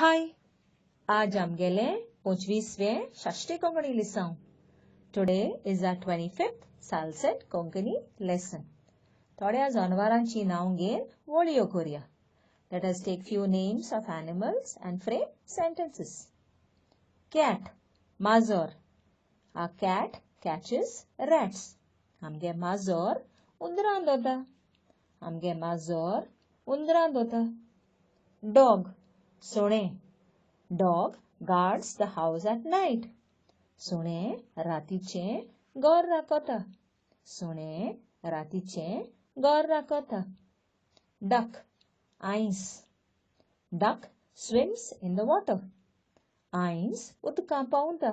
हाय आज आमगेले पांचवी स्वे षष्टी कोंकणी लिसांव today is a twenty fifth Salcete Konkani lesson थोड्या जनावरांची नांव घेवन वळयो करूया let us take few names of animals and frame sentences cat माजोर अ कॅट कॅचीस रॅट्स आमगे माजोर उंदरां दोता आमगे माजोर उंदरां दोता डॉग सुणे dog guards the house at night सुणे रातीचे घर राखता सुणे रातीचे घर राखता डक आयन्स duck swims in the water आयन्स उदकां पावता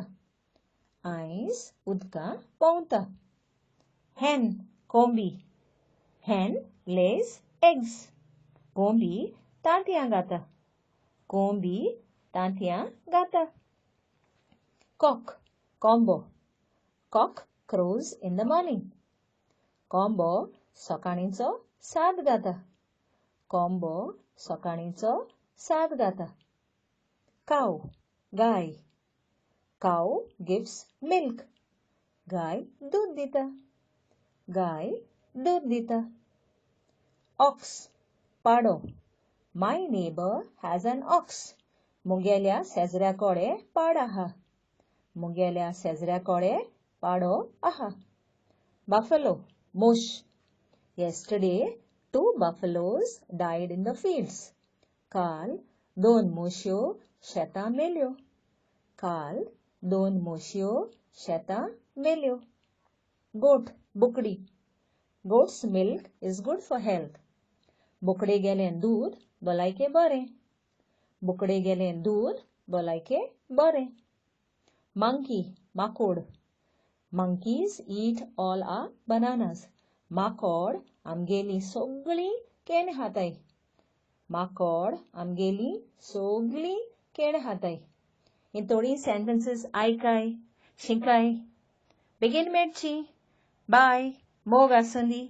आयन्स उदकां पावता हॅन कोंबी हॅन लेज एग्स कोंबी तांतयां घाता Kombi, tantia, gata. Cock, combo. Cock crows in the morning. Combo, socaninso, sad gata. Combo, socaninso, sad gata. Cow, guy. Cow gives milk. Guy, dud dita. Guy, dud dita. Ox, pado. My neighbor has an ox. Mugelia sezrakore padaha. Mugelia sezrakore pado aha. Buffalo, mush. Yesterday, two buffaloes died in the fields. Kal, don mushyo, sheta melio. Kal, don mushyo, sheta melio. Goat, bukri. Goat's milk is good for health. बोकडे गेलें दूर भलायकें बरें बोकडे गेलें दूर भलायकें बरें monkey माकोड monkeys eat all a bananas माकोड आमगेली सगळीं केळीं हाताय माकोड आमगेली सगळीं केळीं हाताय ही थोडी सेंटेन्सीस आयकाय शिकाय बेगीन मेळची बाय मोग आसंदी